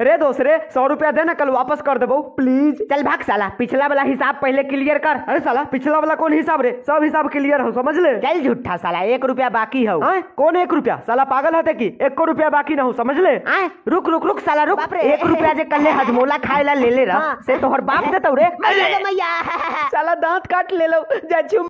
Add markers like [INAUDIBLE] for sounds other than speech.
रे दोसरे सौ रुपया देना कल वापस कर देबो प्लीज चल भाग साला पिछला वाला हिसाब पहले क्लियर कर अरे साला पिछला वाला कौन हिसाब रे सब हिसाब क्लियर हो समझ ले चल झूठा साला एक रुपया बाकी हो आए? कौन एक रुपया साला पागल है की एक रुपया बाकी ना हो समझ ले आए? रुक रुक रुक साला रुक एक रुपया जे कल हजमोला खाए ला ले ले रहा हाँ। से तोहर बाप देता रे [LAUGHS] साला दांत काट ले लो